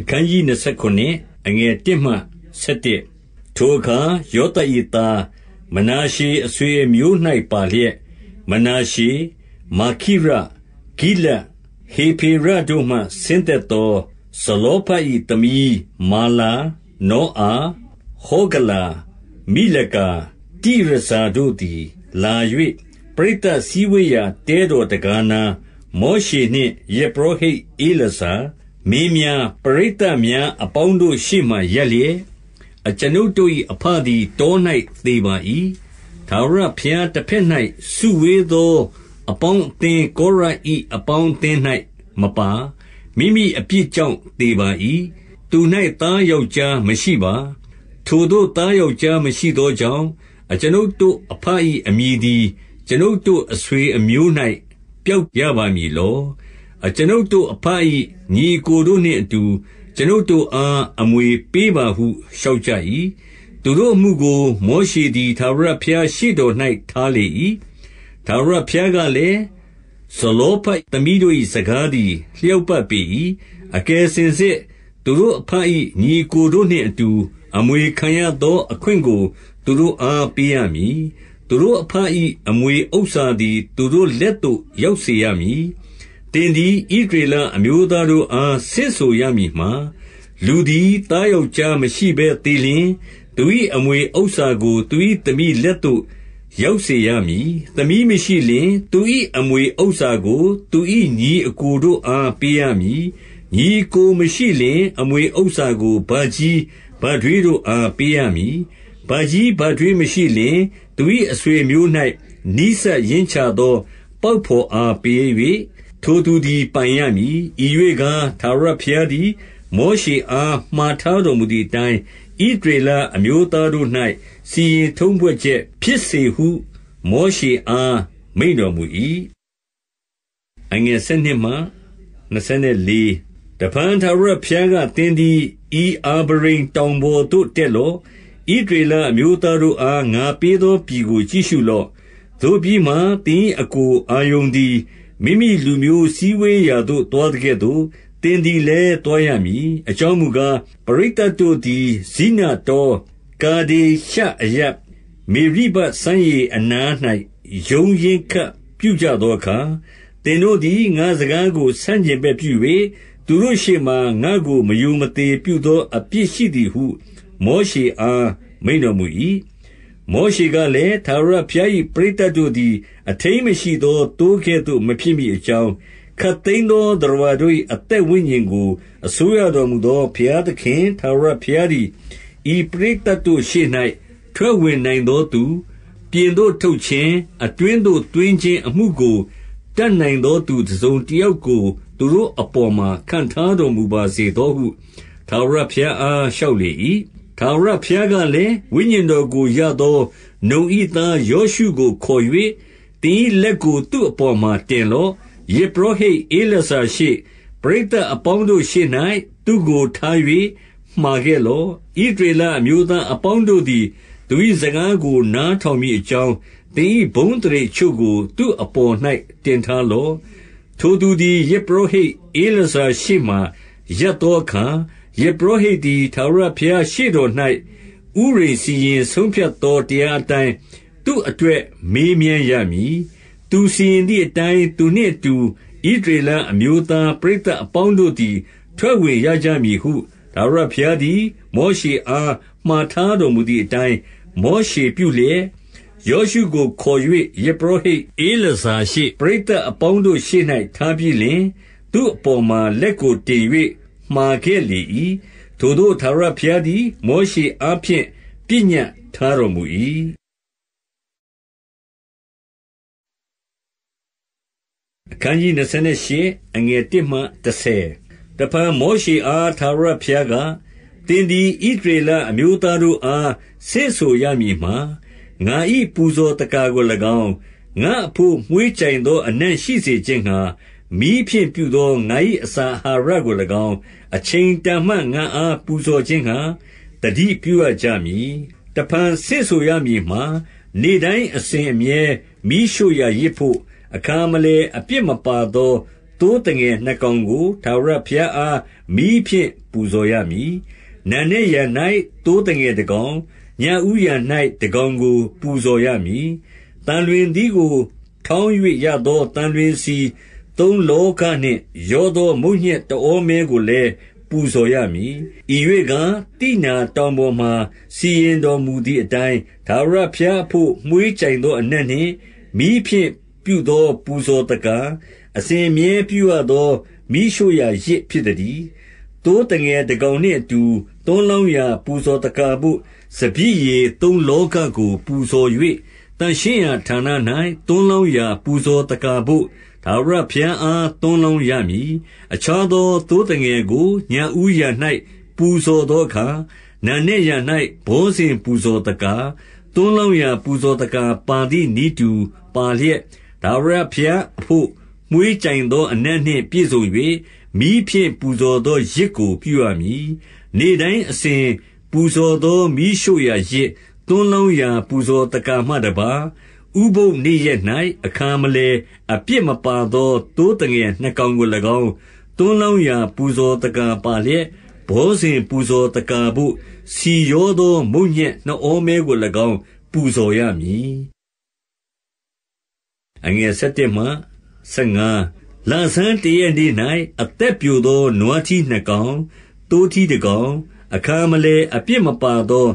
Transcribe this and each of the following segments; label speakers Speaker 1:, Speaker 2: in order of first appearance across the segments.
Speaker 1: အခန်းကြီး29အငယ်1မှ7ထိုအခါယောသပ်၏သားမနာရှေအဆွေအမျိုး၌ပါလျက်မနာရှေမာခိရဂိလဟေဖေရတို့မှဆင်းသက်သောဇလောဖတ်၏သမီးမာလာနောအာဟောဂလာမိလကာတိရဇာတို့သည်လာ၍ပရိသတ်စည်းဝေးရာတဲတော်တကားနာမောရှေနှင့်ယေပရောဟိတ်ဧလဇာမင်းများ၊ပရိသတ်များအပေါင်းတို့ရှေ့မှာရပ်လျက်၊အကျွန်ုပ်တို့၏အဘသည်တော၌သေပါ၏။ထာဝရဘုရားတဘက်၌စုဝေးသောအပေါင်းအသင်းကောရ၏အပေါင်းအသင်း၌မပါ။မိမိအပြစ်ကြောင့်သေပါ၏။သူ၌သားယောက်ျားမရှိပါ။ထိုသို့သားယောက်ျားမရှိသောကြောင့်၊အကျွန်ုပ်တို့အဘ၏အမည်သည်အကျွန်ုပ်တို့အဆွေအမျိုး၌ပျောက်ရပါမည်လောအကျွန်ုပ်တို့အဘ၏ညီအစ်ကိုတို့နှင့်အတူအကျွန်ုပ်တို့အားအမွေပေးပါဟုလျှောက်ကြ၏။သူတို့အမှုကိုမောရှေသည်ထာဝရဘုရားရှေ့တော်၌ထားလေ၏။ထာဝရဘုရားကလည်း၊ဇလောဖတ်သမီးတို့၏စကားသည်လျောက်ပတ်ပေ၏။အကယ်စင်စစ်သူတို့အဘ၏ညီအစ်ကိုတို့နှင့်အတူအမွေခံရသောအခွင့်ကိုသူတို့အားပေးရမည်။သူတို့အဘ၏အမွေဥစ္စာသည်သူတို့လက်သို့ ရောက်စေရမည်သင်သည်ဣသရေလအမျိုးသားတို့အားဆင့်ဆိုရမည်မှာ၊လူသည်သားယောက်ျားမရှိဘဲသေလျှင်၊သူ၏အမွေဥစ္စာကိုသူ၏သမီးလက်သို့ ရောက်စေရမည်။သမီးမရှိလျှင်၊သူ၏အမွေဥစ္စာကို သူ၏ညီအစ်ကိုတို့အားပေးရမည်။ညီအစ်ကိုမရှိလျှင်၊အမွေဥစ္စာကိုဘကြီး၊ဘထွေးတို့အားပေးရမည်။ဘကြီးဘထွေးမရှိလျှင်၊သူ၏အဆွေအမျိုး၌နီးစပ်ရင်းချသော ပေါက်ဘော်အားပေး၍၊ထိုသူသည်ပိုင်ရမည်။ဤရွေ့ကား၊ထာဝရဘုရားသည်မောရှေအားမှာထားတော်မူသည်အတိုင်း၊ဣသရေလအမျိုးသားတို့၌စီရင်ထုံးဖွဲ့ချက်ဖြစ်စေဟုမောရှေအားမိန့်တော်မူ၏။တဖန်ထာဝရဘုရားက၊သင်သည်ဤအာဗရိမ်တောင်ပေါ်သို့တက်လော့။ဣသရေလအမျိုးသားတို့အားငါပေးသောပြည်ကိုကြည့်ရှုလော့။သို့ပြီးမှသင်၏အစ်ကိုအာရုန်သည်မိမိလူမျိုးစည်းဝေးရာသို့သွားသကဲ့သို့သင်သည်လည်းသွားရမည်။အကြောင်းမူကား၊ပရိသတ်တို့သည်ဇိနတော၊ကာဒေရှအရပ်၊မေရိဘစမ်းရေအနား၌ရုန်းရင်းခတ်ပြုကြသောအခါ၊သင်တို့သည်ငါ့စကားကိုဆန့်ကျင်ဘက်ပြု၍၊သူတို့ရှေ့မှာငါ့ကိုမရိုမသေပြုသောအပြစ်ရှိသည်ဟု မောရှေအားမိန့်တော်မူ၏။မောရှေကလည်း၊ထာဝရဘုရား၏ပရိသတ်တို့သည်အထိမ်းမရှိသောသိုးကဲ့သို့မဖြစ်မည်အကြောင်း၊ခပ်သိမ်းသောသတ္တဝါတို့၏အသက်ဝိညာဉ်ကိုအစိုးရတော်မူသောဘုရားသခင်ထာဝရဘုရားသည်ဤပရိသတ်တို့ရှေ့၌ထွက်ဝင်နိုင်သောသူ၊ပြင်သို့ထုတ်ခြင်း၊အတွင်းသို့သွင်းခြင်းအမှုကိုတတ်နိုင်သောသူတစုံတယောက်ကို သူတို့အပေါ်မှာခန့်ထားတော်မူပါစေသောဟုထာဝရဘုရားအားလျှောက်လေ၏။ထာဝရဘုရားကလည်း၊ဝိညာဉ်တော်ကိုရသောနုန်၏သားယောရှုကိုခေါ်၍သင်၏လက်ကို သူ့အပေါ်မှာတင်လော့။ယဇ်ပုရောဟိတ်ဧလာဇာရှေ့၊ပရိသတ်အပေါင်းတို့ရှေ့၌သူ့ကိုထား၍မှာခဲ့လော့။ဣသရေလအမျိုးသားအပေါင်းတို့သည်သူ၏စကားကိုနားထောင်မည်အကြောင်း၊သင်၏ဘုန်းအသရေအချို့ကို သူ့အပေါ်၌တင်ထားလော့။ထိုသူသည်ယဇ်ပုရောဟိတ်ဧလာဇာရှေ့မှာရပ်သောအခါယဇ်ပုရောဟိတ်သည်ထာဝရဘုရားရှေ့တော်၌ဥရိမ်စီရင်ဆုံးဖြတ်သောတရားအတိုင်းသူ့အတွက်မေးမြန်းရမည်။သူစီရင်သည်အတိုင်းသူနှင့်အတူဣသရေလအမျိုးသားပရိသတ်အပေါင်းတို့သည် ထွက်ဝင်ရကြမည်ဟုထာဝရဘုရားသည်မောရှေအားမှာထားတော်မူသည်အတိုင်း၊မောရှေပြုလျက်၊ယောရှုကိုခေါ်၍ယဇ်ပုရောဟိတ်ဧလာဇာရှေ့၊ပရိသတ်အပေါင်းတို့ရှေ့၌ထားပြီးလျှင်၊သူ့အပေါ်မှာလက်ကိုတင်၍မှာခဲ့လေ၏။ထိုသို့ထာဝရဘုရားသည်မောရှေအားဖြင့်ပညတ်ထားတော်မူ၏။တဖန်မောရှေအားထာဝရဘုရားက၊သင်သည်ဣသရေလအမျိုးသားတို့အားဆင့်ဆိုရမည်မှာ၊ငါ၏ပူဇော်သက္ကာကို၎င်း၊ငါ့အဘို့မွှေးကြိုင်သော အနံ့ရှိစေခြင်းငှါမီးဖြင့်ပြုသောငါ၏အစာအာဟာရကို၎င်း၊အချိန်တန်မှငါ့အားပူဇော်ခြင်းငှါသတိပြုရကြမည်။တဖန်ဆင့်ဆိုရမည်မှာ၊နေ့တိုင်းအစဉ်အမြဲမီးရှို့ရာယဇ်ဘို့၊အခါမလည်အပြစ်မပါသောသိုးသငယ်နှစ်ကောင်ကိုထာဝရဘုရားအားမီးဖြင့်ပူဇော်ရမည်။နံနက်ယံ၌သိုးသငယ်တကောင်၊ညဦးယံ၌တကောင်ကိုပူဇော်ရမည်။သံလွင်သီးကို ထောင်း၍ရသောသံလွင်ဆီသုံးလောကနှင့်ရောသောမုန့်ညက်တဩမဲကိုလည်းပူဇော်ရမည်။ဤရွေ့ကား၊သိနာတောင်ပေါ်မှာစီရင်တော်မူသည်အတိုင်း၊ထာဝရဘုရားအဘို့မွှေးကြိုင်သောအနက်နှင့်မီးဖြင့်ပြုသောပူဇော်သက္ကာ၊အစဉ်အမြဲပြုရသောမီးရှို့ရာယဇ်ဖြစ်သတည်း။သိုးသငယ်တကောင်နှင့်အတူသွန်းလောင်းရာ ပူဇော်သက္ကာဘို့စပျစ်ရည်သုံးလောကကိုပူဇော်၍၊သန့်ရှင်းရာဌာန၌သွန်းလောင်းရာ ပူဇော်သက္ကာဘို့ထာဝရဘုရားအားသွန်းလောင်းရမည်။အခြားသော သိုးသငယ်ကိုညဦးယံ၌ပူဇော်သောအခါ၊နံနက်ယံ၌ဘောဇဉ်ပူဇော်သက္ကာ၊သွန်းလောင်းရာပူဇော်သက္ကာပါသည်နည်းတူပါလျက်၊ထာဝရဘုရားအဘို့မွှေးကြိုင်သောအနံ့နှင့်ပြည့်စုံ၍မီးဖြင့်ပူဇော်သောယဇ်ကိုပြုရမည်။နေ့တိုင်းအစဉ်ပူဇော်သောမီးရှို့ရာယဇ်၊သွန်းလောင်းရာပူဇော်သက္ကာမှတပါး၊ဥပုသ်နေ့ရက်၌အခါမလည်အပြစ်မပါသောသိုးသငယ်နှစ်ကောင်ကို၎င်း၊သွန်းလောင်းရာပူဇော်သက္ကာပါလျက်၊ဘောဇဉ်ပူဇော်သက္ကာဘို့ဆီရောသောမုန့်ညက်နှစ်ဩမဲကို၎င်းပူဇော်ရမည်။11လဆန်းတရက်နေ့၌အသက်ပျိုသောနွားထီးနှစ်ကောင်၊သိုးထီးတကောင်၊အခါမလည်အပြစ်မပါသော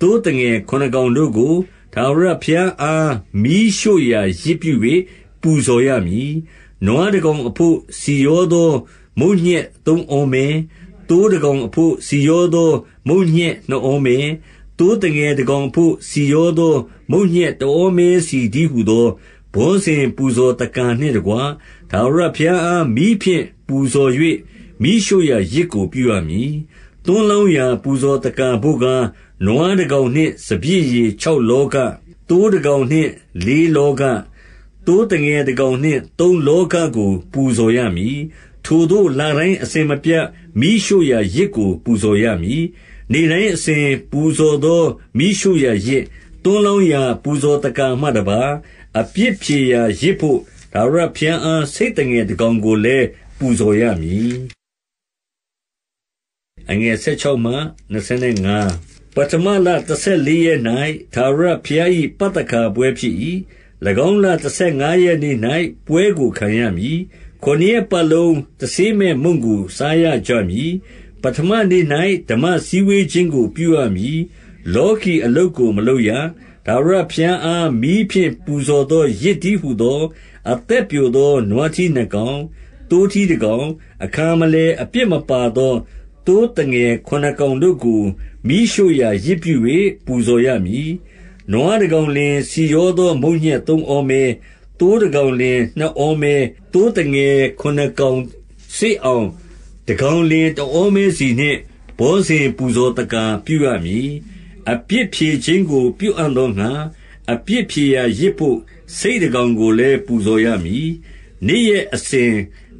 Speaker 1: သိုးသငယ်ခုနစ်ကောင်တို့ကိုထာဝရဘုရားအားမီးရှို့ရာယဇ်ပြု၍ပူဇော်ရမည်။နွားတကောင်အဘို့ဆီရောသော မုန့်ညက်သုံးဩမဲ၊သိုးတကောင်အဘို့ဆီရောသော မုန့်ညက်နှစ်ဩမဲ၊သိုးသငယ်တကောင်အဘို့ဆီရောသောမုန့်ညက်တဩမဲစီတည်းဟူသောဘောဇဉ်ပူဇော်သက္ကာနှင့်တကွထာဝရဘုရားအားမီးဖြင့်ပူဇော်၍မီးရှို့ရာယဇ်ကိုပြုရမည်။သွန်းလောင်းရာပူဇော်သက္ကာဘို့ကားနွားတကောင်နှင့်စပျစ်ရည်ခြောက်လောဃ၊သိုးတကောင်နှင့်လေးလောဃ၊သိုးသငယ်တကောင်နှင့်သုံးလောဃကို ပူဇော်ရမည်။ထိုသို့လတိုင်းအစဉ်မပြတ်မီးရှို့ရာယဇ်ကို ပူဇော်ရမည်။နေ့တိုင်းအစဉ်ပူဇော်သောမီးရှို့ရာယဇ်၊သွန်းလောင်းရာပူဇော်သက္ကာမှတပါး၊အပြစ်ဖြေရာယဇ်ဘို့ထာဝရဘုရားအားဆိတ်သငယ်တကောင်ကိုလည်းပူဇော်ရမည်။ပဌမလတဆယ်လေးရက်၌ထာဝရဘုရား၏ပသခါပွဲဖြစ်၏။၎င်းလတဆယ်ငါးရက်နေ့၌ပွဲကိုခံရမည်။ခုနစ်ရက်ပတ်လုံးတဆေးမဲ့မုန့်ကိုစားရကြမည်။ပဌမနေ့၌ဓမ္မစည်းဝေးခြင်းကိုပြုရမည်။လောကီအလုပ်ကိုမလုပ်ရ။ထာဝရဘုရားအားမီးဖြင့်ပူဇော်သောယဇ်တည်းဟူသောအသက်ပျိုသောနွားထီးနှစ်ကောင်၊သိုးထီးတကောင်၊အခါမလည်အပြစ်မပါသောသိုးသငယ်ခုနစ်ကောင်တို့ကိုမီးရှို့ရာယဇ်ပြု၍ပူဇော်ရမည်။နွားတကောင်လျှင်ဆီရောသောမုန့်ညက်သုံးဩမဲ၊သိုးတကောင်လျှင်နှစ်ဩမဲ၊သိုးသငယ်ခုနစ်ကောင်စေ့အောင်တကောင်လျှင်တဩမဲစီနှင့်ဘောဇဉ်ပူဇော်သက္ကာပြုရမည်။အပြစ်ဖြေခြင်းကို ပြုအံ့သောငှါအပြစ်ဖြေရာယဇ်ဘို့ဆိတ်တကောင်ကိုလည်းပူဇော်ရမည်။နေ့ရက်အစဉ်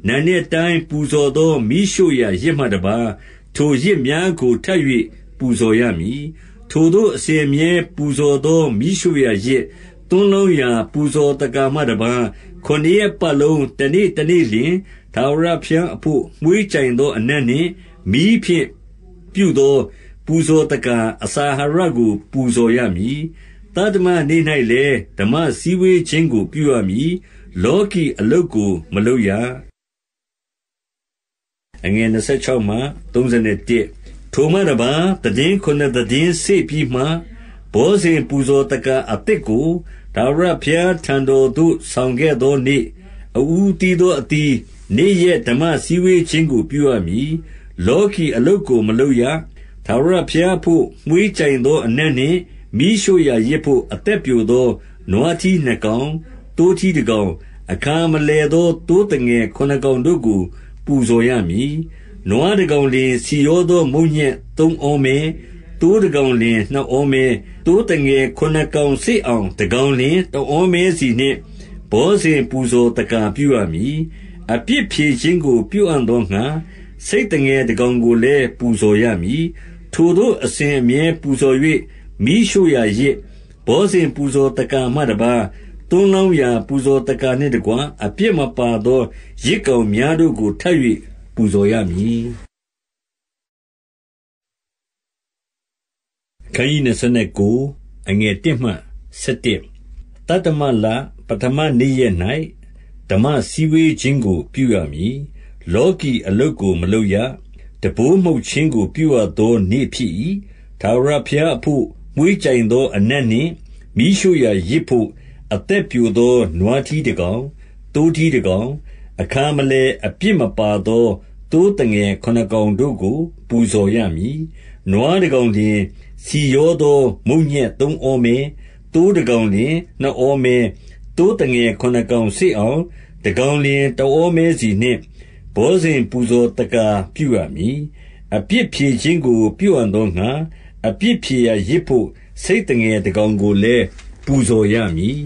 Speaker 1: နံနက်တိုင်းပူဇော်သောမီးရှို့ရာယဇ်မှတပါးထိုယဇ်များကိုထပ်၍ပူဇော်ရမည်။ထိုသို့အစဉ်အမြဲပူဇော်သောမီးရှို့ရာယဇ်၊သွန်းလောင်းရာပူဇော်သက္ကာမှတပါးခုနစ်ရက်ပတ်လုံးတနေ့တနေ့လျှင်ထာဝရဘုရားအဘို့မွှေးကြိုင်သော အနံ့နှင့်မီးဖြင့်ပြုသော ပူဇော်သက္ကာအစာအာဟာရကို ပူဇော်ရမည်။သတ္တမနေ့၌လည်းဓမ္မစည်းဝေးခြင်းကို ပြုရမည်။လောကီအလုပ်ကို မလုပ်ရအငယ်26မှ31ထိုမှတပါတည်င်းခုနှစ်တည်င်းစေပြီးမှဘောဇင်ပူဇော်တကအသစ်ကိုဒါဝရဖျားထံတော်သို့ဆောင်ခဲ့သောနေ့အူတီသောအတီနေ့ရက်ဓမ္မစည်းဝေးခြင်းကိုပြုအပ်မည်လောကီအလုတ်ကိုမလုပ်ရဒါဝရဖျားဖို့မှုေးကြိုင်သောအနက်နှင့်မိရှုရာရစ်ဖို့အသက်ပြိုသော နွားထီးနှကောင်တိုးထီးတကောင် အခါမလဲသောတိုးတငယ်ခုနှစ်ကောင်တို့ကိုပူဇော်ရမည်။နွားတကောင်လျှင်ဆီရောသောမုန့်ညက်သုံးဩမဲ၊သိုးတကောင်လျှင်နှစ်ဩမဲ၊သိုးသငယ်ခုနစ်ကောင်စေ့အောင်တကောင်လျှင်တဩမဲစီနှင့်ဘောဇဉ်ပူဇော်သက္ကာပြုရမည်။အပြစ်ဖြေခြင်းကိုပြုအံ့သောငှါဆိတ်သငယ်တကောင်ကိုလည်းပူဇော်ရမည်။ထိုသို့အစဉ်အမြဲပူဇော်၍မီးရှို့ရာယဇ်၊ဘောဇဉ်ပူဇော်သက္ကာမှတပါးသွန်းလောင်းရာပူဇော်သက္ကာနှင့်တကွအပြစ်မပါသောယဇ်ကောင်များတို့ကိုထပ်၍ပူဇော်ရမည်။သတ္တမလ၊ပဌမနေ့ရက်၌ဓမ္မစည်းဝေးခြင်းကို ပြုရမည်။လောကီအလုပ်ကိုမလုပ်ရ။တံပိုးမှုတ်ခြင်းကို ပြုရသော နေ့ဖြစ်၏။ထာဝရဘုရားအဘို့မွှေးကြိုင်သောအနံ့နှင့်မီးရှို့ရာယဇ်ဘို့အသက်ပျိုသောနွားထီးတကောင်၊သိုးထီးတကောင်၊အခါမလည်အပြစ်မပါသောသိုးသငယ်ခုနစ်ကောင်တို့ကို ပူဇော်ရမည်။နွားတကောင်လျှင်ဆီရောသောမုန့်ညက်သုံးဩမဲ၊သိုးတကောင်လျှင်နှစ်ဩမဲ၊သိုးသငယ်ခုနစ်ကောင်စေ့အောင်၊တကောင်လျှင်တဩမဲစီနှင့်ဘောဇဉ်ပူဇော်သက္ကာပြုရမည်။အပြစ်ဖြေခြင်းကို ပြုအံ့သောငှါအပြစ်ဖြေရာယဇ်ဘို့ဆိတ်သငယ်တကောင်ကိုလည်းပူဇော်ရမည်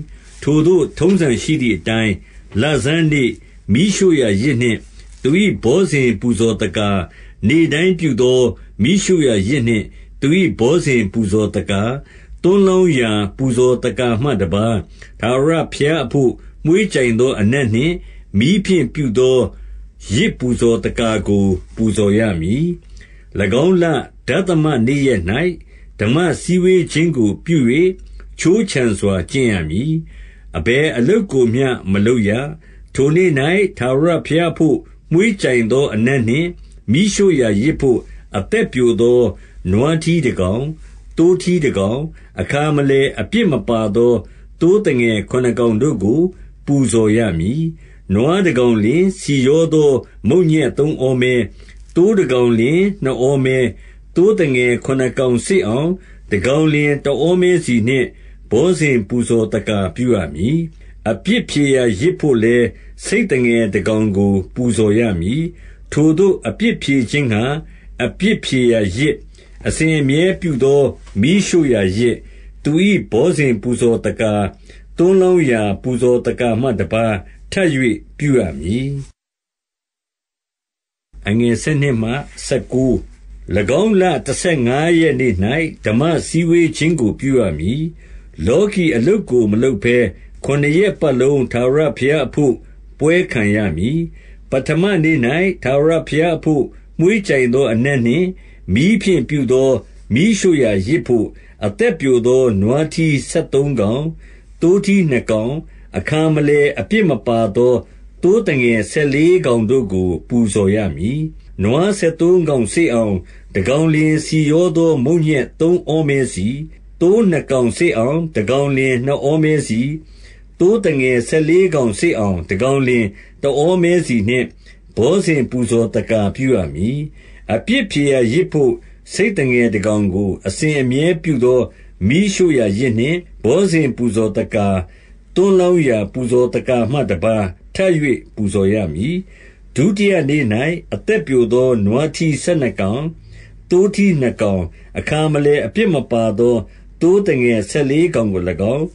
Speaker 1: ထိုသို့ထုံးစံရှိသည်အတိုင်း၊လဆန်းနေ့မီးရှို့ရာယဇ်နှင့်သူ၏ဘောဇဉ်ပူဇော်သက္ကာ၊နေ့တိုင်းပြုသော မီးရှို့ရာယဇ်နှင့်သူ၏ဘောဇဉ်ပူဇော်သက္ကာ၊သွန်းလောင်းရာပူဇော်သက္ကာမှတပါး၊ထာဝရဘုရားအဘို့မွှေးကြိုင်သော အနက်နှင့် မီးဖြင့်ပြုသောယဇ်ပူဇော်သက္ကာကို ပူဇော်ရမည်။၎င်းလဒသမနေ့ရက်၌ဓမ္မစည်းဝေးခြင်းကိုပြု၍ခြိုးခြံစွာကျင့်ရမည်။အဘယ်အလုပ်ကိုမျှမလုပ်ရ။ထိုနေ့၌ထာဝရဘုရားဘို့မွှေးကြိုင်သော အနံ့နှင့်မီးရှို့ရာယဇ်ဘို့အသက်ပျိုသော နွားထီးတကောင်၊သိုးထီးတကောင်၊အခါမလည်အပြစ်မပါသောသိုးသငယ်ခုနစ်ကောင်တို့ကို ပူဇော်ရမည်။နွားတကောင်လျှင်ဆီရောသောမုန့်ညက်သုံးဩမဲ၊သိုးတကောင်လျှင်နှစ်ဩမဲ၊သိုးသငယ်ခုနစ်ကောင်စစ်အောင်၊တကောင်လျှင်တဩမဲစီနှင့်ဘောဇဉ်ပူဇော်သက္ကာပြုရမည်။အပြစ်ဖြေရာယဇ်ဘို့လည်းဆိတ်သငယ်တကောင်ကို ပူဇော်ရမည်။ထိုသို့အပြစ်ဖြေခြင်းငှါအပြစ်ဖြေရာယဇ်၊အစဉ်အမြဲပြုသောမီးရှို့ရာယဇ်၊သူ၏ဘောဇဉ်ပူဇော်သက္ကာ၊သွန်းလောင်းရာ ပူဇော်သက္ကာမှတပါးထပ်၍ပြုရမည်။၎င်းလတဆယ်ငါးရက်နေ့၌ဓမ္မစည်းဝေးခြင်းကိုပြုရမည်လောကီအလုပ်ကိုမလုပ်ဘဲခုနစ်ရက်ပတ်လုံးထာဝရဘုရားအဘို့ပွဲခံရမည်။ပဌမနေ့၌ထာဝရဘုရားအဘို့မွှေးကြိုင်သောအနက်နှင့်မီးဖြင့်ပြုသောမီးရှို့ရာယဇ်ဘို့၊အသက်ပျိုသောနွားထီးဆယ်သုံးကောင်၊သိုးထီးနှစ်ကောင်၊အခါမလည်အပြစ်မပါသောသိုးသငယ်ဆယ်လေးကောင်တို့ကို ပူဇော်ရမည်။နွားဆယ်သုံးကောင်စေ့အောင်၊တကောင်လျှင်ဆီရောသောမုန့်ညက်သုံးဩမဲစီ၊သိုးနှစ်ကောင်စေ့အောင်၊တကောင်လျှင်နှစ်ဩမဲစီ၊သိုးသငယ်ဆယ်လေးကောင်စေ့အောင်တကောင်လျှင်တဩမဲစီနှင့်ဘောဇဉ်ပူဇော်သက္ကာပြုရမည်။အပြစ်ဖြေရာယဇ်ဘို့ဆိတ်သငယ်တကောင်ကို အစဉ်အမြဲပြုသောမီးရှို့ရာယဇ်နှင့်ဘောဇဉ်ပူဇော်သက္ကာ၊သွန်းလောင်းရာပူဇော်သက္ကာမှတပါးထပ်၍ပူဇော်ရမည်။ဒုတိယနေ့၌အသက်ပျိုသောနွားထီးဆယ်နှစ်ကောင်၊သိုးထီးနှစ်ကောင်၊အခါမလည်အပြစ်မပါသောသိုးသငယ်ဆယ်လေးကောင်ကို၎င်း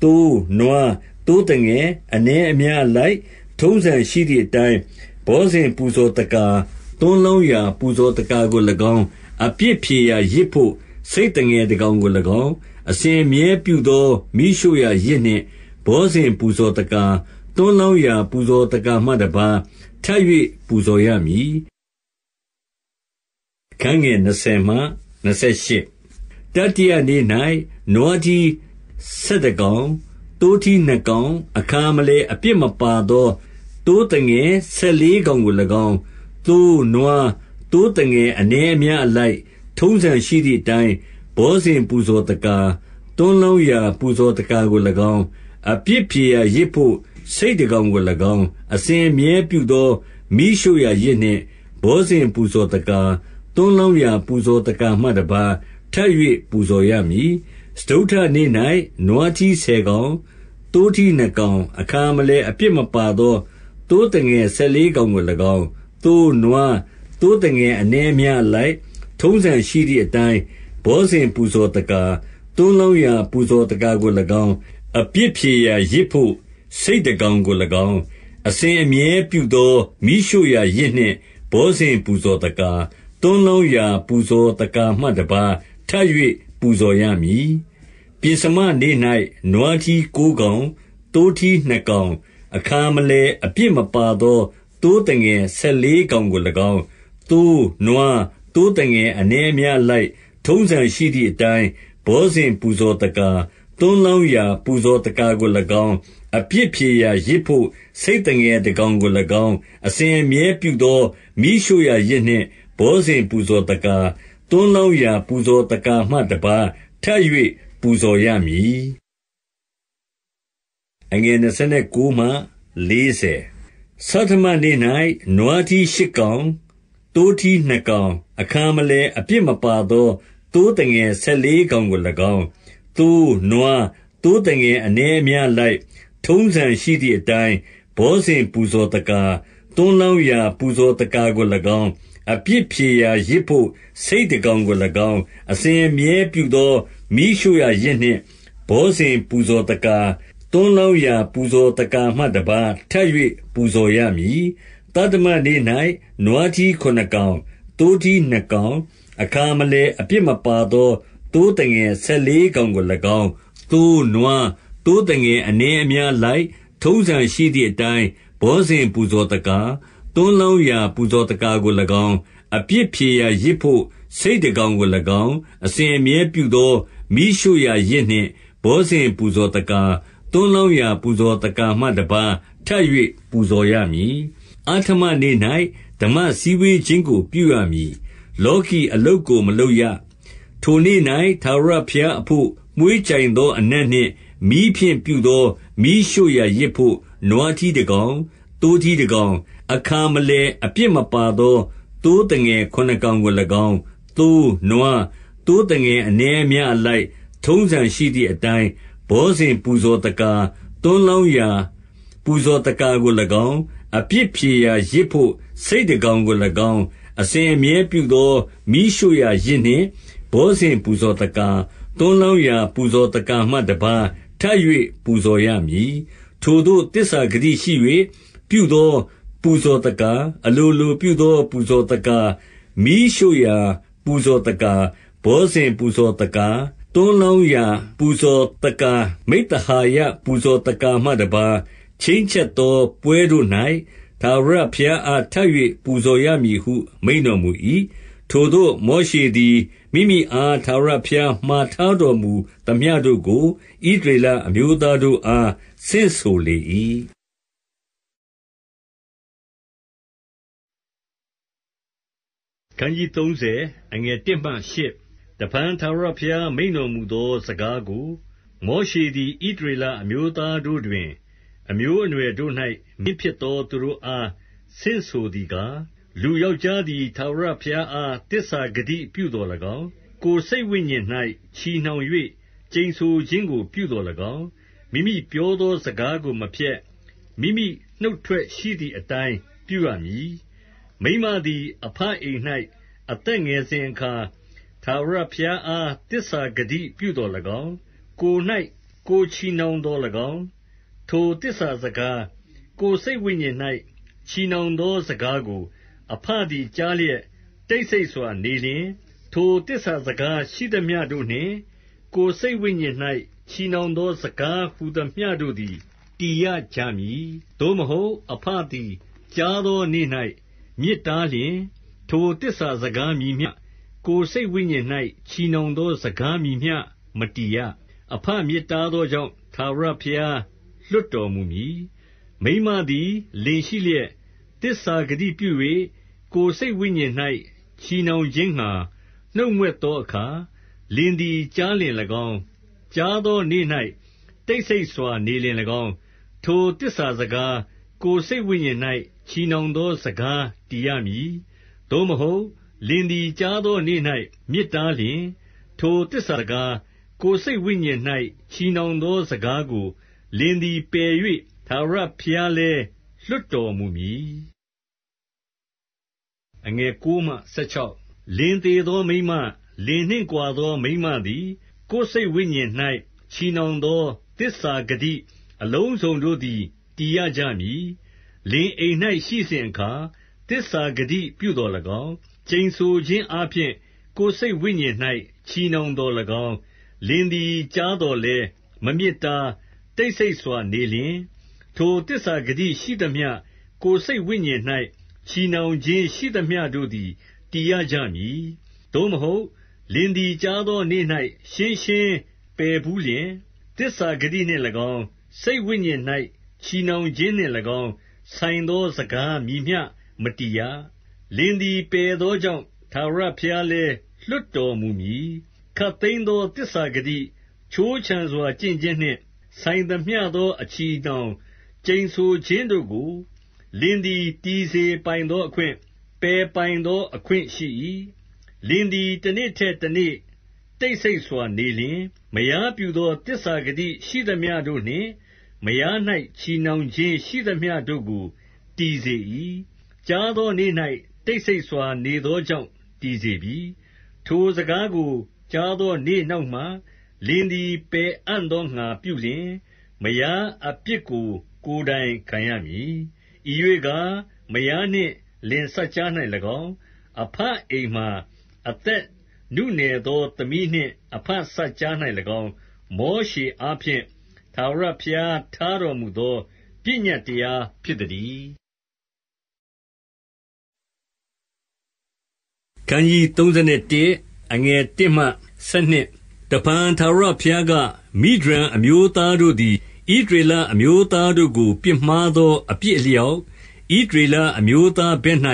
Speaker 1: ၊သိုး၊နွား၊သိုးသငယ်အနည်းအများအလိုက်ထုံးစံရှိသည်အတိုင်းဘောဇဉ်ပူဇော်သက္ကာ၊သွန်းလောင်းရာ ပူဇော်သက္ကာကို၎င်း၊အပြစ်ဖြေရာယဇ်ဘို့ဆိတ်သငယ်တကောင်ကို၎င်း၊အစဉ်အမြဲပြုသောမီးရှို့ရာယဇ်နှင့်ဘောဇဉ်ပူဇော်သက္ကာ၊သွန်းလောင်းရာပူဇော်သက္ကာမှတပါးထပ်၍ပူဇော်ရမည်။20တတိယနေ့၌နွားထီးဆယ်တကောင်၊သိုးထီးနှစ်ကောင်၊အခါမလည်အပြစ်မပါသောသိုးသငယ်ဆယ်လေးကောင်ကို၎င်း၊သိုး၊နွား၊သိုးသငယ်အနည်းအများအလိုက် ထုံးစံရှိသည်အတိုင်းဘောဇဉ်ပူဇော်သက္ကာ၊သွန်းလောင်းရာ ပူဇော်သက္ကာကို၎င်း၊အပြစ်ဖြေရာယဇ်ဘို့ဆိတ်တကောင်ကို၎င်း၊အစဉ်အမြဲပြုသောမီးရှို့ရာယဇ်နှင့်ဘောဇဉ်ပူဇော်သက္ကာ၊သွန်းလောင်းရာပူဇော်သက္ကာမှတပါးထပ်၍ပူဇော်ရမည်။စတုတ္ထနေ့၌နွားထီးဆယ်ကောင်၊သိုးထီးနှစ်ကောင်၊အခါမလည်အပြစ်မပါသောသိုးသငယ်ဆယ်လေးကောင်ကို၎င်း၊သိုး၊နွား၊သိုးသငယ်အနည်းအများအလိုက် ထုံးစံရှိသည်အတိုင်းဘောဇဉ်ပူဇော်သက္ကာ၊သွန်းလောင်းရာ ပူဇော်သက္ကာကို၎င်း၊အပြစ်ဖြေရာယဇ်ဘို့ဆိတ်တကောင်ကို၎င်း၊အစဉ်အမြဲပြုသောမီးရှို့ရာယဇ်နှင့်ဘောဇဉ်ပူဇော်သက္ကာ၊သွန်းလောင်းရာ ပူဇော်သက္ကာမှတပါးထပ်၍ပူဇော်ရမည်။ပဥ္စမနေ့၌နွားထီးကိုးကောင်၊သိုးထီးနှစ်ကောင်၊အခါမလည်အပြစ်မပါသောသိုးသငယ်ဆယ်လေးကောင်ကို၎င်း၊သိုး၊နွား၊သိုးသငယ်အနည်းအများအလိုက် ထုံးစံရှိသည်အတိုင်းဘောဇဉ်ပူဇော်သက္ကာ၊သွန်းလောင်းရာပူဇော်သက္ကာကို၎င်း၊အပြစ်ဖြေရာယဇ်ဘို့ဆိတ်သငယ်တကောင်ကို၎င်း၊အစဉ်အမြဲပြုသောမီးရှို့ရာယဇ်နှင့်ဘောဇဉ်ပူဇော်သက္ကာ၊သွန်းလောင်းရာပူဇော်သက္ကာမှတပါးထပ်၍ပူဇော်ရမည်။29ဆဌမနေ့၌နွားထီးရှစ်ကောင်၊သိုးထီးနှစ်ကောင်၊အခါမလည်အပြစ်မပါသောသိုးသငယ်ဆယ်လေးကောင်ကို၎င်း၊သိုး၊နွား၊သိုးသငယ်အနည်းအများအလိုက်၊ထုံးစံရှိသည်အတိုင်းဘောဇဉ်ပူဇော်သက္ကာ၊သွန်းလောင်းရာ ပူဇော်သက္ကာကို၎င်းအပြစ်ဖြေရာယဇ်ဘို့ဆိတ်တကောင်ကို၎င်း၊အစဉ်အမြဲပြုသောမီးရှို့ရာယဇ်နှင့်ဘောဇဉ်ပူဇော်သက္ကာ၊သွန်းလောင်းရာပူဇော်သက္ကာမှတပါးထပ်၍ပူဇော်ရမည်။သတ္တမနေ့၌နွားထီးခုနစ်ကောင်၊သိုးထီးနှစ်ကောင်၊အခါမလည်အပြစ်မပါသောသိုးသငယ်ဆယ်လေးကောင်ကို၎င်း၊သိုး၊နွား၊သိုးသငယ်အနည်းအများအလိုက်ထုံးစံရှိသည်အတိုင်းဘောဇဉ်ပူဇော်သက္ကာသွန်းလောင်းရာပူဇော်သက္ကာကို၎င်း၊အပြစ်ဖြေရာယဇ်ဘို့ဆိတ်တကောင်ကို၎င်း၊အစဉ်အမြဲပြုသောမီးရှို့ရာယဇ်နှင့်ဘောဇဉ်ပူဇော်သက္ကာ၊သွန်းလောင်းရာပူဇော်သက္ကာမှတပါးထပ်၍ပူဇော်ရမည်။အဋ္ဌမနေ့၌ဓမ္မစည်းဝေးခြင်းကို ပြုရမည်။လောကီအလုပ်ကိုမလုပ်ရ။ထိုနေ့၌ထာဝရဘုရားအဘို့မွှေးကြိုင်သောအနံ့နှင့်မီးဖြင့်ပြုသောမီးရှို့ရာယဇ်ဘို့နွားထီးတကောင်သိုးထီးတကောင်၊အခါမလည်အပြစ်မပါသောသိုးသငယ်ခုနစ်ကောင်ကို၎င်း၊သိုး၊နွား၊သိုးသငယ်အနည်းအများအလိုက် ထုံးစံရှိသည်အတိုင်း၊ဘောဇဉ်ပူဇော်သက္ကာ၊သွန်းလောင်းရာပူဇော်သက္ကာကို၎င်း၊အပြစ်ဖြေရာယဇ်ဘို့ဆိတ်တကောင်ကို၎င်း၊အစဉ်အမြဲပြုသောမီးရှို့ရာယဇ်နှင့်ဘောဇဉ်ပူဇော်သက္ကာ၊သွန်းလောင်းရာပူဇော်သက္ကာမှတပါးထပ်၍ပူဇော်ရမည်။ထိုသို့သစ္စာဂတိရှိ၍ပြုသောပူဇော်သက္ကာ၊အလိုလိုပြုသောပူဇော်သက္ကာ၊မီးရှို့ရာပူဇော်သက္ကာ၊ဘောဇဉ်ပူဇော်သက္ကာ၊သွန်းလောင်းရာပူဇော်သက္ကာ၊မိဿဟာယပူဇော်သက္ကာမှတပါးချိန်းချက်သောပွဲတို့၌ထာဝရဘုရားအားထပ်၍ပူဇော်ရမည်ဟုမိန့်တော်မူ၏။ထိုသို့မောရှေသည်မိမိအားထာဝရဘုရားမှာထားတော်မူသမျှတို့ကိုဣသရေလအမျိုးသားတို့အားဆင့်ဆိုလေ၏။ခန်းကြီး30အငယ်1မှ8တဖန်ထာဝရဘုရားမိန့်တော်မူသော စကားကို မောရှေသည်ဣသရေလအမျိုးသားတို့တွင် အမျိုးအနွယ်တို့၌မင်းဖြစ်သောသူတို့အားဆင့်ဆိုသည်ကား၊လူယောက်ျားသည်ထာဝရဘုရားအားသစ္စာဂတိပြုသော်၎င်း၊ကိုယ်စိတ်ဝိညာဉ်၌ချည်နှောင်၍ကျိန်ဆိုခြင်းကို ပြုသော်၎င်း၊မိမိပြောသောစကားကိုမဖျက်၊မိမိနှုတ်ထွက်ရှိသည်အတိုင်းပြုရမည်မိန်းမသည်အဘအိမ်၌အသက်ငယ်စဉ်အခါ၊ထာဝရဘုရားအားသစ္စာဂတိပြုသော်၎င်း၊ကိုယ်၌ကိုယ်ချည်နှောင်သော်၎င်း၊ထိုသစ္စာစကား၊ကိုယ်စိတ်ဝိညာဉ်၌ချည်နှောင်သောစကားကိုအဘသည်ကြားလျက်တိတ်ဆိတ်စွာနေလျှင်၊ထိုသစ္စာစကားရှိသမျှတို့နှင့်ကိုယ်စိတ်ဝိညာဉ်၌ချည်နှောင်သောစကားဟူသမျှတို့သည်တည်ရကြမည်။သို့မဟုတ်အဘသည်ကြားသောနေ့၌မြစ်တားလျှင်၊ထိုသစ္စာစကားမည်မျှ၊ကိုယ်စိတ်ဝိညာဉ်၌ချည်နှောင်သောစကားမည်မျှမတည်ရ။အဘမြစ်တားသောကြောင့်ထာဝရဘုရားလွှတ်တော်မူမည်။မိန်းမသည် လင်ရှိလျက်၊သစ္စာဂတိပြု၍ကိုယ်စိတ်ဝိညာဉ်၌ချည်နှောင်ခြင်းငှါနှုတ်မြွက်သောအခါ၊လင်သည်ကြားလျှင်၎င်း၊ကြားသောနေ့၌တိတ်ဆိတ်စွာနေလျှင်၎င်း၊ထိုသစ္စာစကား၊ကိုယ်စိတ်ဝိညာဉ်၌ချည်နှောင်သောစကားတည်ရမည်။သို့မဟုတ် လင်သည်ကြားသောနေ့၌မြစ်တားလျှင်၊ထိုသစ္စာစကား၊ကိုယ်စိတ်ဝိညာဉ်၌ချည်နှောင်သော စကားကို လင်သည်ပယ်၍ထာဝရဘုရားလည်းလွှတ်တော်မူမည်။လင်သေသောမိန်းမ၊လင်နှင့်ကွာသော မိန်းမသည် ကိုယ်စိတ်ဝိညာဉ်၌ချည်နှောင်သောသစ္စာဂတိအလုံးစုံတို့သည်တည်ရကြမည်။လင်အိမ်၌ရှိစဉ်အခါသစ္စာဂတိပြုသော်၎င်း၊ကျိန်ဆိုခြင်းအားဖြင့်ကိုယ်စိတ်ဝိညာဉ်၌ချည်နှောင်သော်၎င်း၊လင်သည်ကြားသော်လည်းမမြစ်တား၊တိတ်ဆိတ်စွာနေလျှင်၊ထိုသစ္စာဂတိရှိသမျှ၊ကိုယ်စိတ်ဝိညာဉ်၌ချည်နှောင်ခြင်းရှိသမျှတို့သည်တည်ရကြမည်။သို့မဟုတ်၊လင်သည်ကြားသောနေ့၌ရှင်းရှင်းပယ်ဘူးလျှင်၊သစ္စာဂတိနှင့်၎င်း၊စိတ်ဝိညာဉ်၌ချည်နှောင်ခြင်းနှင့်၎င်းဆိုင်သောစကားမည်မျှမတည်ရ။လင်သည်ပယ်သောကြောင့်ထာဝရဘုရားလည်းလွှတ်တော်မူမည်။ခပ်သိမ်းသောသစ္စာဂတိ၊ခြိုးခြံစွာကျင့်ခြင်းနှင့်ဆိုင်သမျှသောအချည်အနှောင်၊ကျိန်ဆိုခြင်းတို့ကို လင်သည်တည်စေပိုင်သောအခွင့်၊ပယ်ပိုင်သောအခွင့်ရှိ၏။လင်သည်တနေ့ထက်တနေ့တိတ်ဆိတ်စွာနေလျှင်၊မယားပြုသောသစ္စာဂတိရှိသမျှတို့နှင့်မယား၌ချည်နှောင်ခြင်းရှိသမျှတို့ကိုတည်စေ၏ကြားသောနေ့၌တိတ်ဆိတ်စွာနေသောကြောင့်တည်စေပြီ။ထိုစကားကိုကြားသောနေ့နောက်မှ၊လင်သည်ပယ်အံ့သောငှါပြုလျှင်၊မယားအပြစ်ကိုကိုယ်တိုင်ခံရမည်။ဤရွေ့ကား၊မယားနှင့် လင်စပ်ကြား၌၎င်း၊အဘအိမ်မှာအသက်နုနယ်သောသမီးနှင့်အဘစပ်ကြား၌၎င်း၊မောရှေအားဖြင့်ထာဝရဘုရားထားတော်မူသောပညတ်တရားဖြစ်သတည်းခန်းကြီး31အငယ်1မှ12တဖန်ထာဝရဘုရားကမိဒျန်အမျိုးသားတို့သည်ဣသရေလအမျိုးသားတို့ကို ပြစ်မှားသောအပြစ်အလျောက်ဣသရေလအမျိုးသားဘက်၌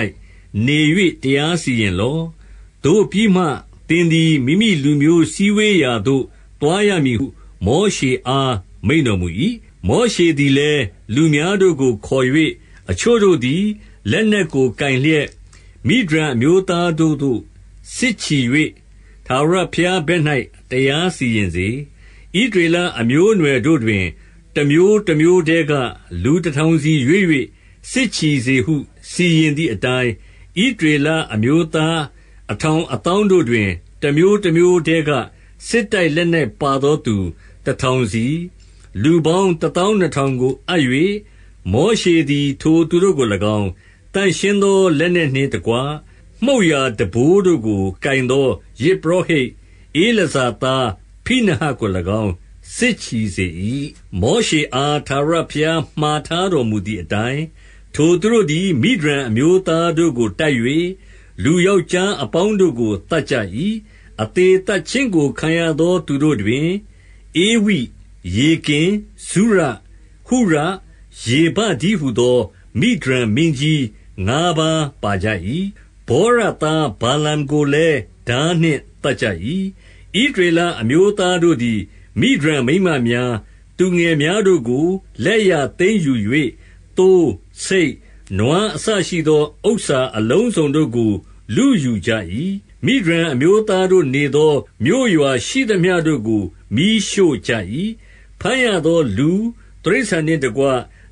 Speaker 1: နေ၍တရားစီရင်လော့တို့ပြီးမှတင်သည်မိမိလူမျိုးစည်းဝေးရာသို့တွားရမည်ဟု မောရှေအားမိန်တော်မူ၏မောရှေသည်လည်းလူများတို့ကိုခေါ်၍အချို့တို့သည်လက်နက်ကိုကင်လျက်မိဒျန်အမျိုးသားတို့သို့စစ်ချီ၍ထာဝရဘုရားဘက်၌တရားစီရင်စေ။ဣသရေလအမျိုးအနွယ်တို့တွင် တမျိုးတမျိုးထဲကလူတထောင်စီရွေး၍စစ်ချီစေဟု စီရင်သည်အတိုင်း၊ဣသရေလအမျိုးသားအထောင်အသောင်းတို့တွင် တမျိုးတမျိုးထဲကစစ်တိုက်လက်နက်ပါသောသူတထောင်စီ၊လူပေါင်းတသောင်းနှစ်ထောင်ကိုအပ်၍၊မောရှေသည် ထိုသူတို့ကို၎င်းသန့်ရှင်းသောလက်နက်နှင့်တကွမှုတ်ရာတံပိုးတို့ကိုကိုင်သောယဇ်ပုရောဟိတ်ဧလာဇာသားဖိနဟတ်ကို၎င်းစစ်ချီစေ၏။မောရှေအားထာဝရဘုရားမှာထားတော်မူသည်အတိုင်း၊ထိုသူတို့သည်မိဒျန်အမျိုးသားတို့ကိုတိုက်၍၊လူယောက်ျားအပေါင်းတို့ကိုသတ်ကြ၏။အသေသတ်ခြင်းကိုခံရသောသူတို့တွင်၊ဧဝိ၊ရေကင်၊ဇုရ၊ဟုရ၊ရေဘတည်းဟူသောမိဒျန်မင်းကြီးငါးပါးပါကြ၏။ဗောရသားဗာလမ်ကိုလည်းထားနှင့်သတ်ကြ၏။ဣသရေလအမျိုးသားတို့သည်မိဒျန်မိန်းမများ၊သူငယ်များတို့ကို လက်ရသိမ်းယူ၍၊သိုး၊ဆိတ်၊နွားအစရှိသောဥစ္စာအလုံးစုံတို့ကိုလုယူကြ၏။မိဒျန်အမျိုးသားတို့နေသောမြို့ရွာရှိသမျှတို့ကိုမီးရှို့ကြ၏။ဘမ်းရသောလူ၊တိရစ္ဆာန်နှင့်တကွ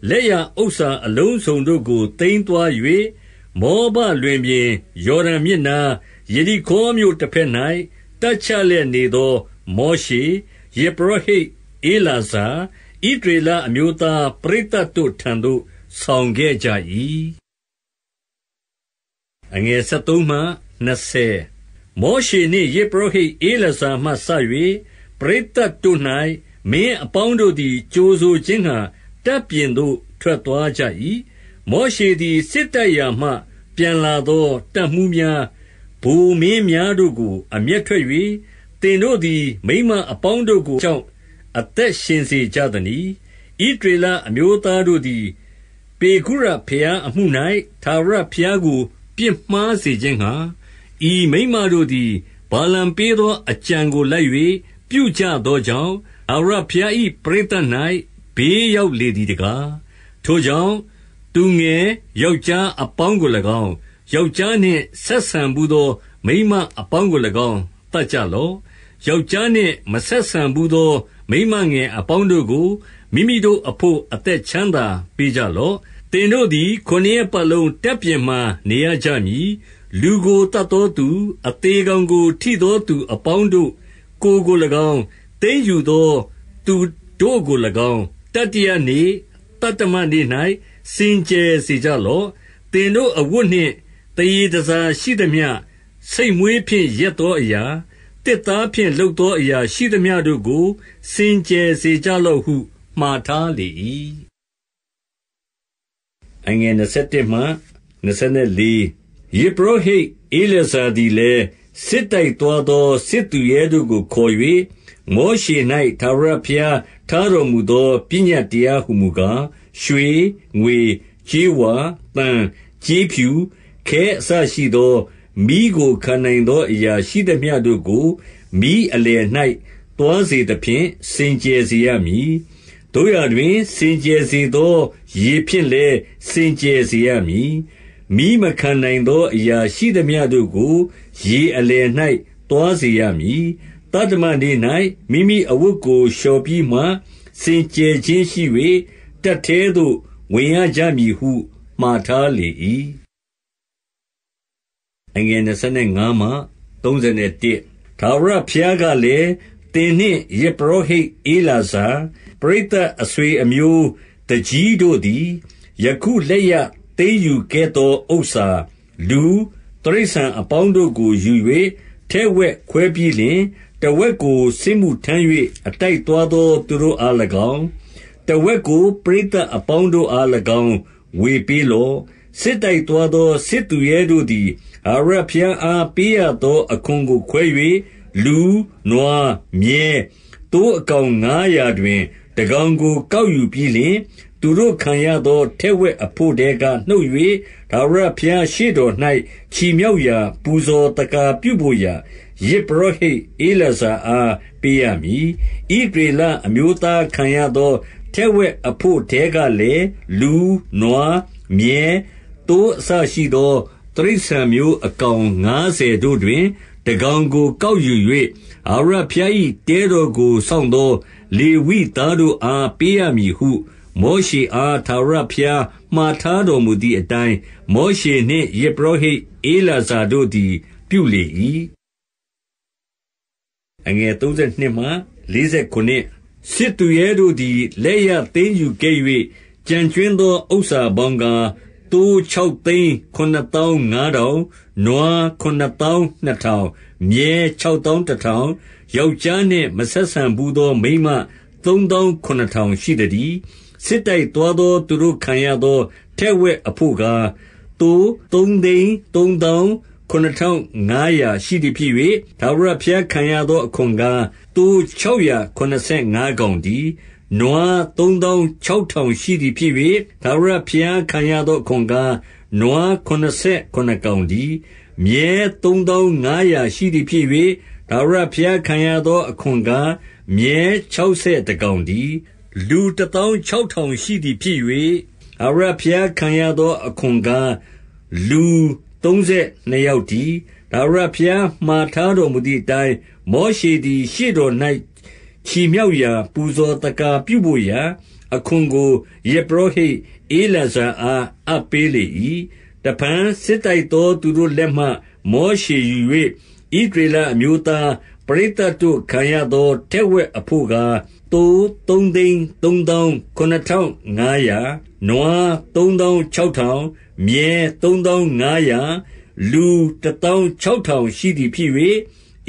Speaker 1: လက်ရဥစ္စာအလုံးစုံတို့ကိုသိမ်းသွား၍၊မောဘလွင်ပြင်၊ယော်ဒန်မြစ်နား၊ယေရိခေါမြို့တဘက်၌တပ်ချလျက်နေသော မောရှေ၊ယဇ်ပုရောဟိတ်ဧလာဇာ၊ဣသရေလအမျိုးသားပရိသတ်တို့ထံသို့ဆောင်ခဲ့ကြ၏။13မောရှေနှင့်ယဇ်ပုရောဟိတ်ဧလာဇာမှစ၍ပရိသတ်တို့၌မင်းအပေါင်းတို့သည်ကြိုဆိုခြင်းငှါတပ်ပြင်သို့ထွက်သွားကြ၏။မောရှေသည်စစ်တိုက်ရာမှ ပြန်လာသောတပ်မှူးများ၊ဗိုလ်မင်းများတို့ကို အမျက်ထွက်၍၊သင်တို့သည်မိန်းမအပေါင်းတို့ကိုကြောက်အသက်ရှင်စေကြသနည်း။ဣသရေလအမျိုးသားတို့သည်ပေဂုရဘုရားအမှု၌ထာဝရဘုရားကို ပြစ်မှားစေခြင်းငှါ၊ဤမိန်းမတို့သည်ဗာလမ်ပေးသောအကြံကိုလိုက်၍ပြုကြသောကြောင့်၊ထာဝရဘုရား၏ပရိသတ်၌ဘေးရောက်လေသည်တကား။ထိုကြောင့်၊သူငယ်ယောက်ျားအပေါင်းကို၎င်း၊ယောက်ျားနှင့်ဆက်ဆံဘူးသောမိန်းမအပေါင်းကို၎င်းသတ်ကြလော့။ယောက်ျားနှင့်မဆက်ဆံဘူးသော မိန်းမငယ်အပေါင်းတို့ကို၊မိမိတို့အဘို့အသက်ချမ်းသာပေးကြလော့။သင်တို့သည်ခုနစ်ရက်ပတ်လုံးတပ်ပြင်မှာနေရကြမည်။လူကိုသတ်သောသူ၊အသေကောင်ကိုထိသောသူအပေါင်းတို့ ကိုယ်ကို၎င်း၊သိမ်းယူသော သူတို့ကို၎င်းတိယနေ့၊သတ္တမနေ့၌စင်ကြယ်စေကြလော့။သင်တို့အဝတ်နှင့်သားရေတန်ဆာရှိသမျှ၊ဆိတ်မွေးဖြင့်ရက်သောအရာ၊သစ်သားဖြင့်လုပ်သောအရာ ရှိသမျှတို့ကို စင်ကြယ်စေကြလော့ဟုမှာထားလေ၏။21ယဇ်ပုရောဟိတ်ဧလာဇာသည်လည်း၊စစ်တိုက်သွားသောစစ်သူရဲတို့ကိုခေါ်၍မောရှေ၌ထာဝရဘုရားထားတော်မူသောပညတ်တရားဟူမူကား၊ရွှေ၊ငွေ၊ကြေးဝါ၊သံ၊ကြေးဖြူ၊ခဲအစရှိသောမီးကိုခံနိုင်သောအရာရှိသမျှတို့ကိုမီးအလယ်၌သွားစေသဖြင့်စင်ကြယ်စေရမည်။သို့ရာတွင် စင်ကြယ်စေသော ရေဖြင့်လည်းစင်ကြယ်စေရမည်။မီးမခံနိုင်သောအရာရှိသမျှတို့ကို ရေအလယ်၌သွားစေရမည်။သတ္တမနေ့၌မိမိအဝတ်ကိုလျှော်ပြီးမှစင်ကြယ်ခြင်းရှိ၍တပ်ထဲသို့ဝင်ရကြမည်ဟုမှာထားလေ၏။25ထာဝရဘုရားကလည်း၊သင်နှင့်ယဇ်ပုရောဟိတ်ဧလာဇာ၊ပရိသတ်အဆွေအမျိုးသူကြီးတို့သည်ယခုလက်ရသိမ်းယူခဲ့သောဥစ္စာ၊လူ၊တိရစ္ဆာန်အပေါင်းတို့ကိုယူ၍ထည့်ဝက်ခွဲပြီးလျှင်၊တဝက်ကိုစစ်မှုထမ်း၍အတိုက်သွားသော သူတို့အား၎င်း၊တဝက်ကိုပရိသတ်အပေါင်းတို့အား၎င်းဝေပေးလော့။စစ်တိုက်သွားသောစစ်သူရဲတို့သည်ထာဝရဘုရားအားပေးရသော အခွန်ကိုခွဲ၍၊လူ၊နွား၊မြည်း၊သိုးအကောင်ငါးရာတွင်တကောင်ကို ကောက်ယူပြီးလျှင်၊သူတို့ခံရသောထက်ဝက်အဘို့ထဲကနှုတ်၍ထာဝရဘုရားရှေ့တော်၌ချီမြှောက်ရာ၊ပူဇော်သက္ကာပြုဘို့ရာယဇ်ပုရောဟိတ်ဧလာဇာအားပေးရမည်။ဣသရေလအမျိုးသားခံရသောထက်ဝက်အဘို့ထဲကလည်း၊လူ၊နွား၊မြည်း၊သိုးအစရှိသောတိရစ္ဆာန်မျိုးအကောင်ငါးဆယ်တို့တွင်တကောင်ကိုကောက်ယူ၍၊ထာဝရဘုရား၏တဲတော်ကိုစောင့်သော လေဝိသားတို့အားပေးရမည်ဟု မောရှေအားထာဝရဘုရားမှာထားတော်မူသည်အတိုင်း၊မောရှေနှင့်ယဇ်ပုရောဟိတ်ဧလာဇာတို့သည် ပြုလေ၏။အငယ်32မှ49စစ်သူရဲတို့သည်လက်ရသိမ်းယူခဲ့၍ကျန်ကြွင်းသောဥစ္စာပေါင်းကား၊သိုးခြောက်သိန်းခုနစ်သောင်းငါးထောင်၊နွားခုနစ်သောင်းနှစ်ထောင်၊မြည်းခြောက်သောင်းတထောင်၊ယောက်ျားနှင့်မဆက်ဆံဘူးသော မိန်းမသုံးသောင်းခုနစ်ထောင်ရှိသတည်း။စစ်တိုက်သွားသော သူတို့ခံရသောထက်ဝက်အဘို့ကား၊သိုးသုံးသိန်းသုံးသောင်းခုနစ်ထောင်ငါးရာရှိသည်ဖြစ်၍၊ထာဝရဘုရားခံရသောအခွန်ကား၊သိုးခြောက်ရာခုနစ်ဆယ်ငါးကောင်တည်း။နွားသုံးသောင်းခြောက်ထောင်ရှိသည်ဖြစ်၍၊ထာဝရဘုရားခံရသောအခွန်ကား၊နွားခုနစ်ဆယ်ခုနစ်ကောင်တည်း။မြည်းသုံးသောင်းငါးရာရှိသည်ဖြစ်၍၊ထာဝရဘုရားခံရသောအခွန်ကား၊မြည်းခြောက်ဆယ်တကောင်တည်း။လူတသောင်းခြောက်ထောင်ရှိသည်ဖြစ်၍၊ထာဝရဘုရားခံရသောအခွန်ကား၊လူသုံးဆယ်နှစ်ယောက်တည်း။ထာဝရဘုရားမှာထားတော်မူသည်အတိုင်း၊မောရှေသည်ရှေ့တော်၌ချီမြှောက်ရာ၊ပူဇော်သက္ကာပြုဘို့ရာအခွန်ကိုယဇ်ပုရောဟိတ်ဧလာဇာအားအပ်ပေးလေ၏။တဖန်စစ်တိုက်သောသူတို့လက်မှမောရှေယူ၍ဣသရေလအမျိုးသားပရိသတ်တို့ခံရသောထက်ဝက်အဘို့ကား၊သိုးသုံးသိန်းသုံးသောင်းခုနစ်ထောင်ငါးရာ၊နွားသုံးသောင်းခြောက်ထောင်၊မြည်းသုံးသောင်းငါးရာ၊လူတသောင်းခြောက်ထောင်ရှိသည်ဖြစ်၍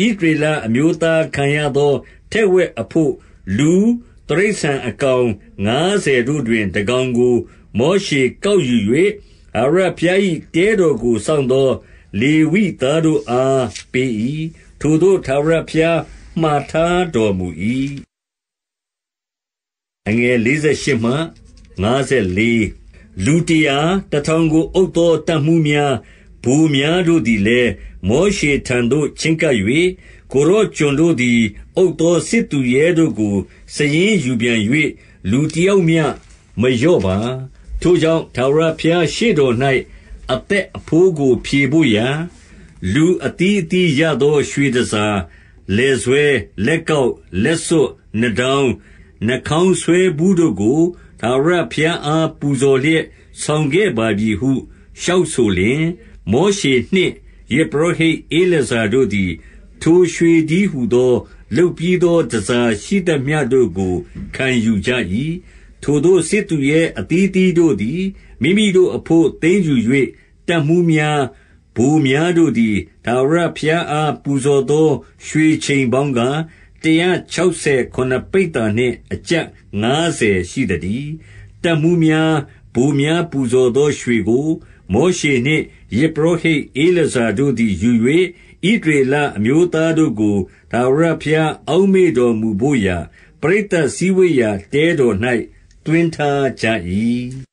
Speaker 1: ၊ဣသရေလအမျိုးသားခံရသောထက်ဝက်အဘို့လူ၊တိရစ္ဆာန်အကောင်ငါးဆယ်တို့တွင်တကောင်ကို မောရှေကောက်ယူ၍၊ထာဝရဘုရား၏တဲတော်ကိုစောင့်သော လေဝိသားတို့အားပေး၏။ထိုသို့ထာဝရဘုရားမှာထားတော်မူ၏။48လူတရာ၊တထောင်ကိုအုပ်သောတပ်မှူးများ၊ဗိုလ်များတို့သည်လည်းမောရှေထံသို့ချဉ်းကပ်၍၊ကိုယ်တော်ကျွန်တို့သည်အုပ်သောစစ်သူရဲတို့ကိုစာရင်းယူပြန်၍လူတယောက်မျှမလျော့ပါ။ထိုကြောင့်ထာဝရဘုရားရှေ့တော်၌အသက်အဘိုးကိုဖြေဘို့ရာ၊လူအသီးအသီးရသော ရွှေတန်ဆာ၊လည်ဆွဲ၊လက်ကောက်၊လက်စွပ်၊နားတောင်း၊နှာခေါင်းဆွဲဘူးတို့ကိုထာဝရဘုရားအားပူဇော်လျက်ဆောင်ခဲ့ပါပြီဟုလျှောက်ဆိုလျှင်၊6မောရှေနှင့်ယဇ်ပုရောဟိတ်ဧလာဇာတို့သည်ထိုရွှေတည်းဟူသောလုပ်ပြီးသောတန်ဆာရှိသမျှတို့ကိုခံယူကြ၏။ထိုသို့စစ်သူရဲအသီးအသီးတို့သည်မိမိတို့အဘို့သိမ်းယူ၍တပ်မှူးများဗိုလ်များတို့သည်ထာဝရဘုရားအားပူဇော်သော ရွှေချိန်ပေါင်းကား၊တရာခြောက်ဆယ်ခုနစ်ပိဿာနှင့် အကျပ်ငါးဆယ်ရှိသတည်း။တပ်မှူးများ၊ဗိုလ်များပူဇော်သောရွှေကိုမောရှေနှင့်ယဇ်ပုရောဟိတ်ဧလာဇာတို့သည်ယူ၍၊ဣသရေလအမျိုးသားတို့ကိုထာဝရဘုရားအောက်မေ့တော်မူဘို့ရာပရိသတ်စည်းဝေးရာတဲတော်၌သွင်းထားကြ၏။